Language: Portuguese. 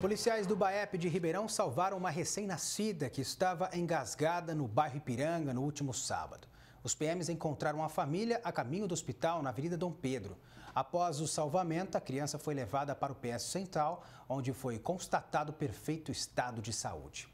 Policiais do Baep de Ribeirão salvaram uma recém-nascida que estava engasgada no bairro Ipiranga no último sábado. Os PMs encontraram a família a caminho do hospital na Avenida Dom Pedro. Após o salvamento, a criança foi levada para o PS Central, onde foi constatado perfeito estado de saúde.